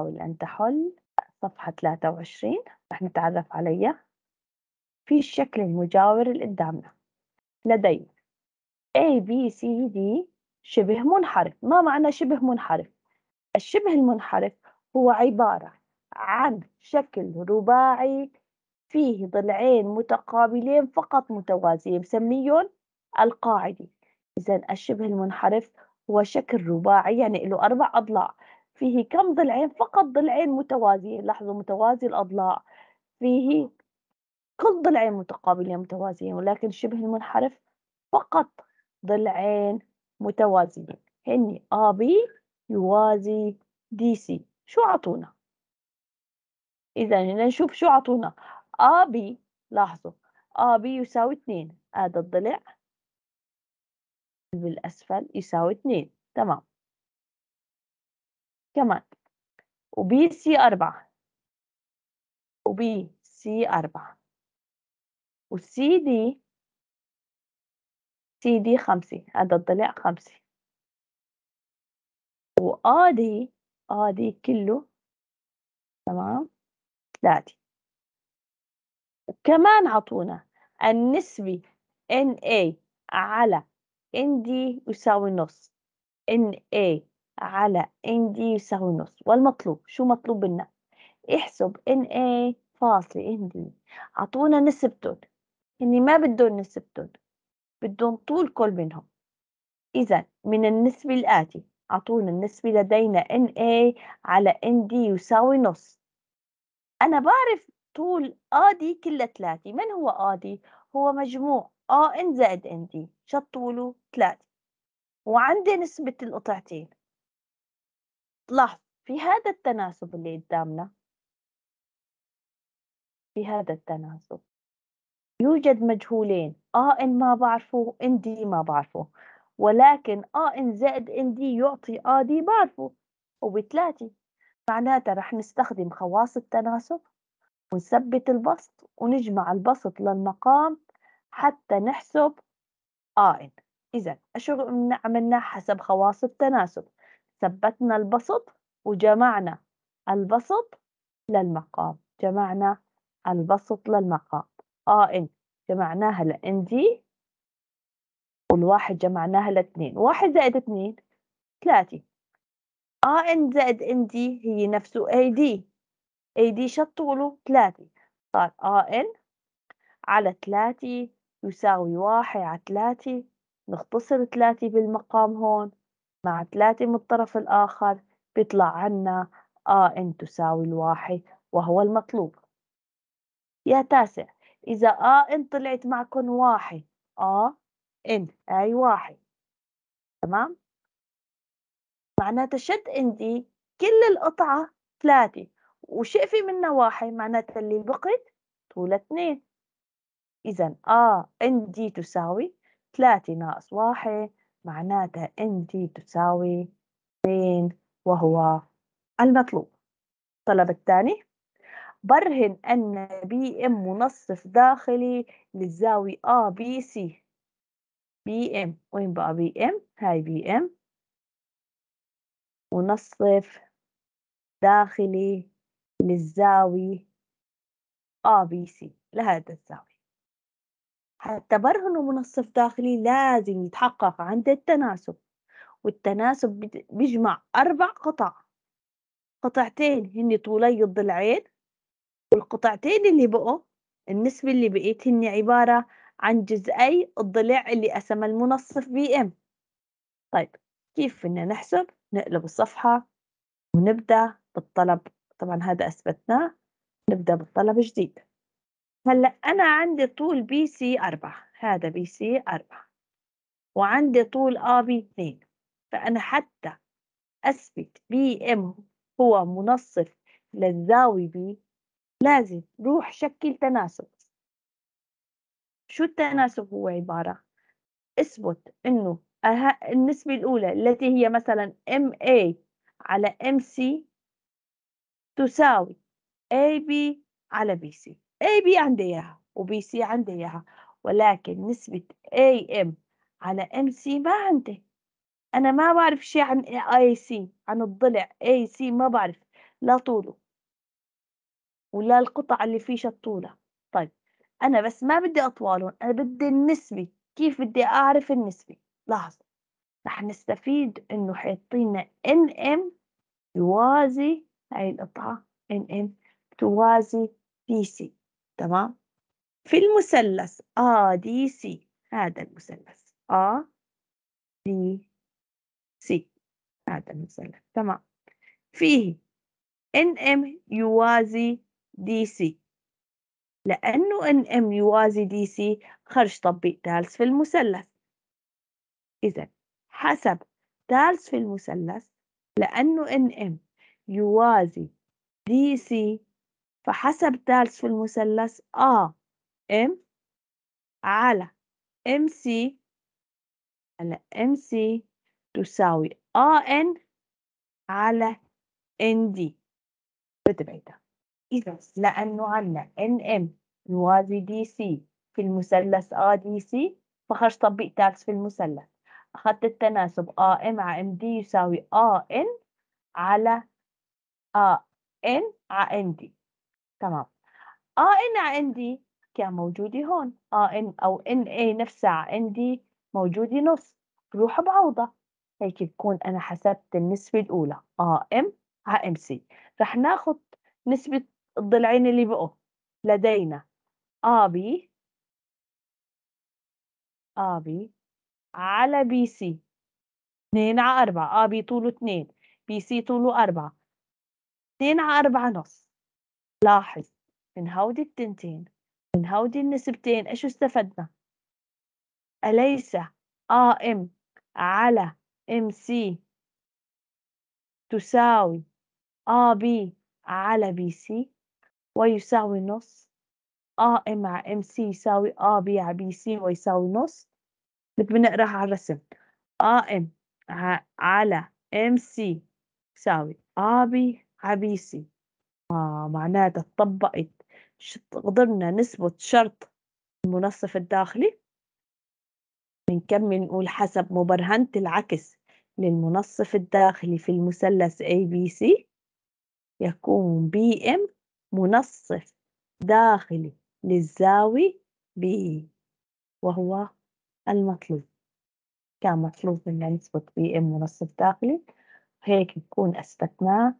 حاول أن تحل صفحة 23 رح نتعرف عليها في الشكل المجاور اللي قدامنا لدي A B C D شبه منحرف ما معنى شبه منحرف الشبه المنحرف هو عبارة عن شكل رباعي فيه ضلعين متقابلين فقط متوازيين بسميهم القاعدي إذا الشبه المنحرف هو شكل رباعي يعني له أربع أضلاع فيه كم ضلعين فقط ضلعين متوازيين لاحظوا متوازي الأضلاع فيه كل ضلعين متقابلين متوازيين ولكن شبه المنحرف فقط ضلعين متوازيين هني AB يوازي DC شو عطونا إذا نشوف شو عطونا AB لاحظوا AB يساوي 2 هذا الضلع بالأسفل يساوي 2 تمام كمان وبي سي أربعة وبي سي أربعة وسي دي سي دي خمسة هذا الضلع خمسة وآدي آدي كله تمام ثلاثة وكمان عطونا النسبة NA على ND يساوي نص NA على ان دي يساوي نص والمطلوب شو مطلوب منا احسب ان اي فاصلة ان دي اعطونا نسبتهم اني ما بدهم نسبتهم بدهم طول كل منهم اذا من النسبة الاتي اعطونا النسبة لدينا ان اي على ان دي يساوي نص انا بعرف طول آدي كلها ثلاثة من هو آدي؟ هو مجموع آن زائد إن دي شو طوله؟ ثلاثة وعندي نسبة القطعتين لاحظ في هذا التناسب اللي قدامنا في هذا التناسب يوجد مجهولين آ آه، إن ما بعرفه إن دي ما بعرفه ولكن آ آه، إن زائد إن دي يعطي آ آه، دي بعرفه وبالتالي معناتها رح نستخدم خواص التناسب ونثبت البسط ونجمع البسط للمقام حتى نحسب آن إذا شو عملنا حسب خواص التناسب ثبتنا البسط وجمعنا البسط للمقام جمعنا البسط للمقام آ آه، إن جمعناها لإن دي والواحد جمعناها لاثنين واحد زائد اثنين ثلاثة آ آه، إن زائد إن دي هي نفسه أي دي أي دي شط طوله ثلاثة صار طيب، آ آه، إن على ثلاثة يساوي واحد على ثلاثة نختصر ثلاثة بالمقام هون مع ثلاثة من الطرف الآخر بيطلع عنا آ آه، إن تساوي الواحد وهو المطلوب يا تاسع إذا آ آه، إن طلعت معكم واحد آ آه، إن أي واحد تمام معناتها شد عندي كل القطعة ثلاثة في منها واحد معناتها اللي بقت طولها اثنين إذا آ دي تساوي ثلاثة ناقص واحد معناته أنت تساوي بين وهو المطلوب الطلب الثاني برهن أن بي إم منصف داخلي للزاوية A B C بي إم وين بقى بي إم هاي بي إم منصف داخلي للزاوية ABC لهذا الزاوية حتى برهن داخلي لازم يتحقق عند التناسب والتناسب بيجمع أربع قطع قطعتين هن طولي الضلعين والقطعتين اللي بقوا النسبة اللي بقيت هن عبارة عن جزئي الضلع اللي قسم المنصف بي ام طيب كيف بدنا نحسب نقلب الصفحة ونبدأ بالطلب طبعا هذا أثبتناه نبدأ بالطلب جديد هلا انا عندي طول بي سي 4 هذا بي سي 4 وعندي طول ا بي 2 فانا حتى اثبت بي ام هو منصف للزاوية بي لازم روح شكل تناسب شو التناسب هو عبارة اثبت انه أه، النسبة الأولى التي هي مثلا MA على MC تساوي AB على BC اي بي عندي اياها وبي سي عندي اياها ولكن نسبة اي ام على ام سي ما عندي انا ما بعرف شيء عن اي سي عن الضلع اي سي ما بعرف لا طوله ولا القطع اللي فيه شطولة طيب انا بس ما بدي اطوالهم انا بدي النسبة كيف بدي اعرف النسبة لاحظ رح نستفيد انه حيطينا ان ام يوازي هاي القطعة ان ام توازي بي سي تمام في المثلث A D C هذا المثلث A D C هذا المثلث تمام فيه NM يوازي DC لأنه NM يوازي DC خرج طبيق ثالث في المثلث إذا حسب ثالث في المثلث لأنه NM يوازي DC فحسب تالس في المثلث A M على M C على M C تساوي A N على N D بتبعدها إذا لأنه عنا N M يوازي D C في المثلث A D C فخرج تطبيق تالس في المثلث أخذت التناسب A M على M D يساوي A N على A N على N D تمام آه ان عندي كان موجودة هون آه ان او ان اي نفسها عندي موجودة نص روح بعوضة هيك بكون انا حسبت النسبة الاولى آه ام على ام سي رح ناخد نسبة الضلعين اللي بقوا لدينا آ بي آ بي على بي سي 2 على 4 آ بي طوله 2 بي سي طوله 4 2 على 4 نص لاحظ من هودي التنتين من هودي النسبتين إيش استفدنا أليس AM على MC تساوي AB على BC ويساوي نص AM مع MC يساوي AB على BC ويساوي نص بدنا نقراها على الرسم AM على MC يساوي AB على BC آه معناتها اتطبقت قدرنا نثبت شرط المنصف الداخلي بنكمل نقول حسب مبرهنة العكس للمنصف الداخلي في المثلث ABC يكون BM منصف داخلي للزاوية B وهو المطلوب كان مطلوب منا نثبت BM منصف داخلي وهيك نكون أثبتناه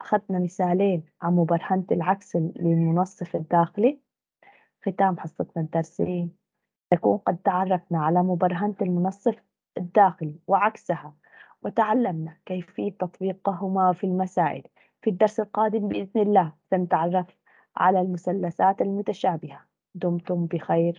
أخذنا مثالين عن مبرهنة العكس للمنصف الداخلي ختام حصتنا الدرسية نكون قد تعرفنا على مبرهنة المنصف الداخلي وعكسها وتعلمنا كيفية تطبيقهما في المسائل في الدرس القادم بإذن الله سنتعرف على المثلثات المتشابهة دمتم بخير